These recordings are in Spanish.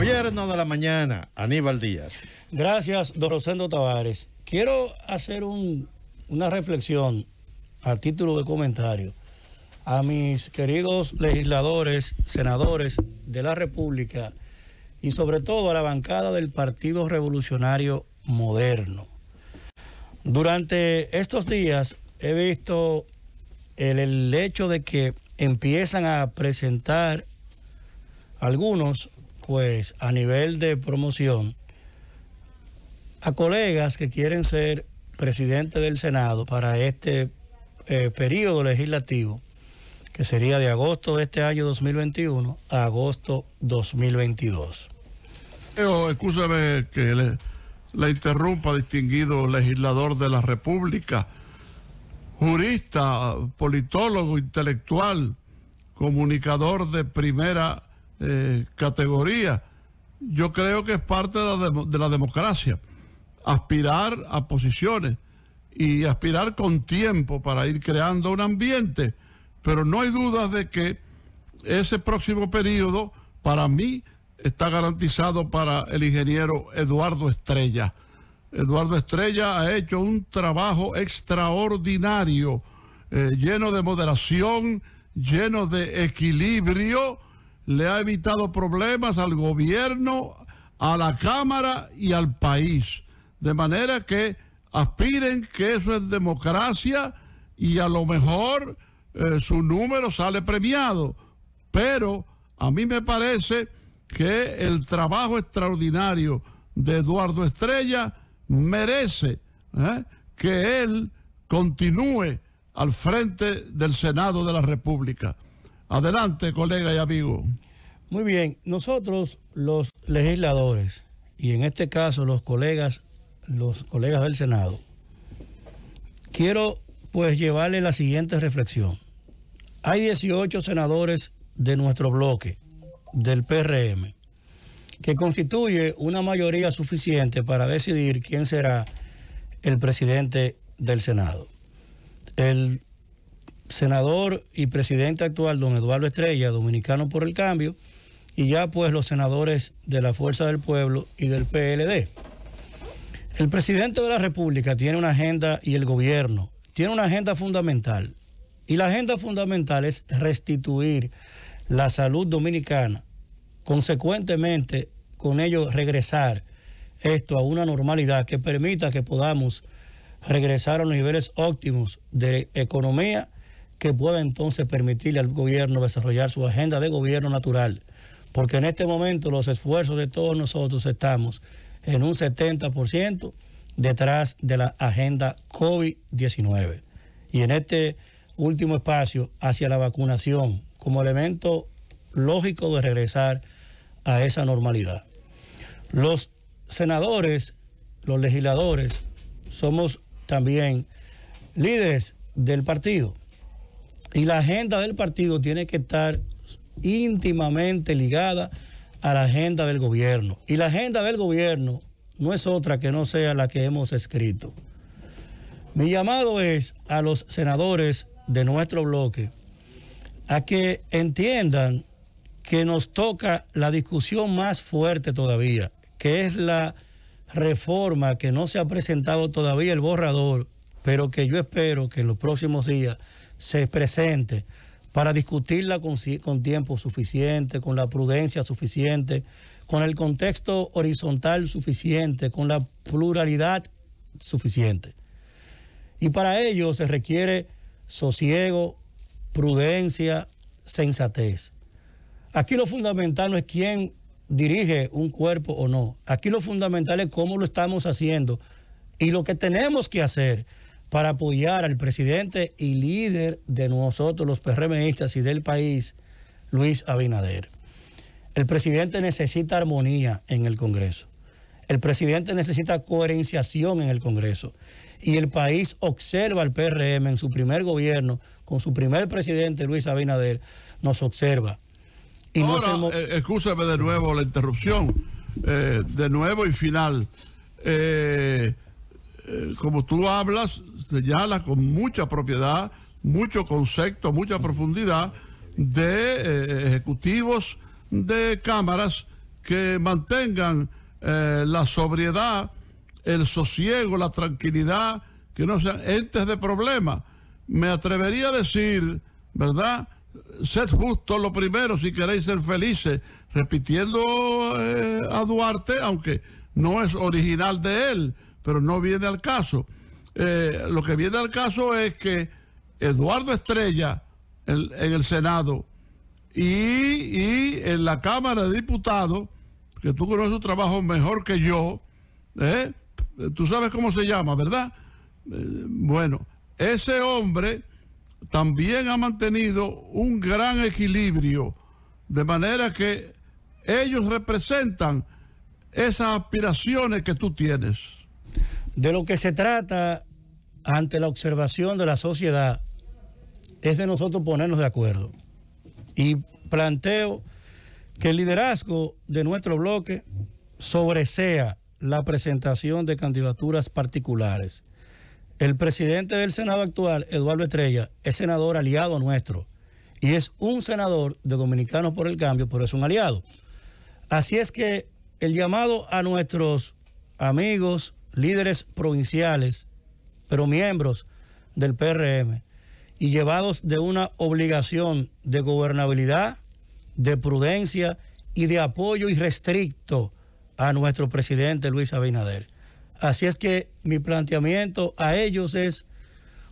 Gobierno de la Mañana, Aníbal Díaz. Gracias, don Rosendo Tavares. Quiero hacer una reflexión a título de comentario a mis queridos legisladores, senadores de la República y sobre todo a la bancada del Partido Revolucionario Moderno. Durante estos días he visto el, el hecho de que empiezan a presentar algunos pues a nivel de promoción a colegas que quieren ser presidente del Senado para este eh, periodo legislativo, que sería de agosto de este año 2021 a agosto 2022. Pero, escúchame que le, le interrumpa, distinguido legislador de la República, jurista, politólogo, intelectual, comunicador de primera eh, categoría. Yo creo que es parte de la, democracia, aspirar a posiciones y aspirar con tiempo para ir creando un ambiente, pero no hay dudas de que ese próximo periodo, para mí, está garantizado para el ingeniero Eduardo Estrella. Eduardo Estrella ha hecho un trabajo extraordinario, eh, lleno de moderación, lleno de equilibrio le ha evitado problemas al gobierno, a la Cámara y al país. De manera que aspiren que eso es democracia y a lo mejor eh, su número sale premiado. Pero a mí me parece que el trabajo extraordinario de Eduardo Estrella merece ¿eh? que él continúe al frente del Senado de la República. Adelante, colega y amigo. Muy bien, nosotros los legisladores, y en este caso los colegas, los colegas del Senado, quiero pues llevarle la siguiente reflexión. Hay 18 senadores de nuestro bloque, del PRM, que constituye una mayoría suficiente para decidir quién será el presidente del Senado. El senador y presidente actual, don Eduardo Estrella, dominicano por el cambio, y ya pues los senadores de la Fuerza del Pueblo y del PLD. El presidente de la República tiene una agenda y el gobierno tiene una agenda fundamental. Y la agenda fundamental es restituir la salud dominicana, consecuentemente con ello regresar esto a una normalidad que permita que podamos regresar a los niveles óptimos de economía que pueda entonces permitirle al gobierno desarrollar su agenda de gobierno natural. Porque en este momento los esfuerzos de todos nosotros estamos en un 70% detrás de la agenda COVID-19. Y en este último espacio hacia la vacunación como elemento lógico de regresar a esa normalidad. Los senadores, los legisladores, somos también líderes del partido. Y la agenda del partido tiene que estar íntimamente ligada a la agenda del gobierno. Y la agenda del gobierno no es otra que no sea la que hemos escrito. Mi llamado es a los senadores de nuestro bloque a que entiendan que nos toca la discusión más fuerte todavía, que es la reforma que no se ha presentado todavía el borrador, pero que yo espero que en los próximos días se presente para discutirla con, tiempo suficiente, con la prudencia suficiente, con el contexto horizontal suficiente, con la pluralidad suficiente. Y para ello se requiere sosiego, prudencia, sensatez. Aquí lo fundamental no es quién dirige un cuerpo o no. Aquí lo fundamental es cómo lo estamos haciendo y lo que tenemos que hacer para apoyar al presidente y líder de nosotros, los PRMistas y del país, Luis Abinader. El presidente necesita armonía en el Congreso. El presidente necesita coherenciación en el Congreso. Y el país observa al PRM en su primer gobierno, con su primer presidente, Luis Abinader, nos observa. Y Ahora, no eh, de nuevo la interrupción, eh, de nuevo y final. Eh, eh, como tú hablas, señala con mucha propiedad, mucho concepto, mucha profundidad de eh, ejecutivos de cámaras que mantengan eh, la sobriedad, el sosiego, la tranquilidad, que no sean entes de problema. Me atrevería a decir, ¿verdad? Sed justos lo primero si queréis ser felices, repitiendo a Duarte, aunque no es original de él, pero no viene al caso. Eh, lo que viene al caso es que Eduardo Estrella en, el Senado y, en la Cámara de Diputados, que tú conoces su trabajo mejor que yo, ¿eh? tú sabes cómo se llama, ¿verdad? Eh, bueno, ese hombre también ha mantenido un gran equilibrio, de manera que ellos representan esas aspiraciones que tú tienes. De lo que se trata ante la observación de la sociedad es de nosotros ponernos de acuerdo. Y planteo que el liderazgo de nuestro bloque sobresea la presentación de candidaturas particulares. El presidente del Senado actual, Eduardo Estrella, es senador aliado nuestro y es un senador de Dominicanos por el Cambio, pero es un aliado. Así es que el llamado a nuestros amigos, líderes provinciales, pero miembros del PRM, y llevados de una obligación de gobernabilidad, de prudencia y de apoyo irrestricto a nuestro presidente Luis Abinader. Así es que mi planteamiento a ellos es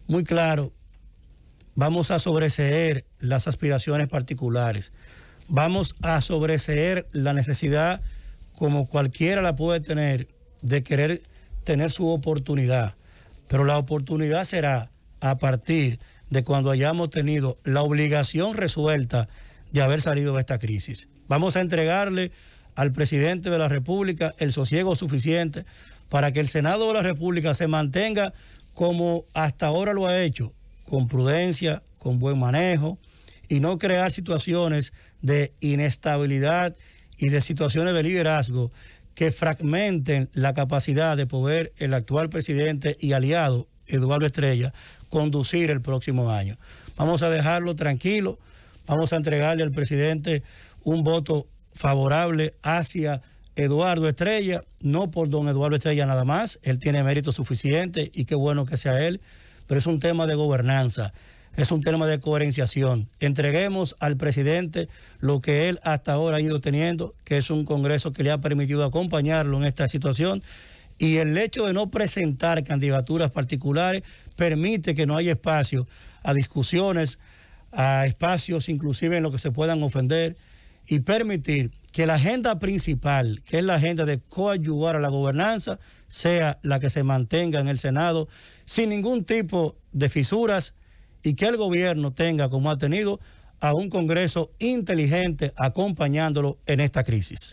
muy claro. Vamos a sobreseer las aspiraciones particulares. Vamos a sobreseer la necesidad, como cualquiera la puede tener, de querer tener su oportunidad, pero la oportunidad será a partir de cuando hayamos tenido la obligación resuelta de haber salido de esta crisis. Vamos a entregarle al presidente de la República el sosiego suficiente para que el Senado de la República se mantenga como hasta ahora lo ha hecho, con prudencia, con buen manejo y no crear situaciones de inestabilidad y de situaciones de liderazgo que fragmenten la capacidad de poder el actual presidente y aliado, Eduardo Estrella, conducir el próximo año. Vamos a dejarlo tranquilo, vamos a entregarle al presidente un voto favorable hacia Eduardo Estrella, no por don Eduardo Estrella nada más, él tiene mérito suficiente y qué bueno que sea él, pero es un tema de gobernanza es un tema de coherenciación. Entreguemos al presidente lo que él hasta ahora ha ido teniendo, que es un Congreso que le ha permitido acompañarlo en esta situación. Y el hecho de no presentar candidaturas particulares permite que no haya espacio a discusiones, a espacios inclusive en los que se puedan ofender y permitir que la agenda principal, que es la agenda de coadyuvar a la gobernanza, sea la que se mantenga en el Senado sin ningún tipo de fisuras y que el gobierno tenga, como ha tenido, a un Congreso inteligente acompañándolo en esta crisis.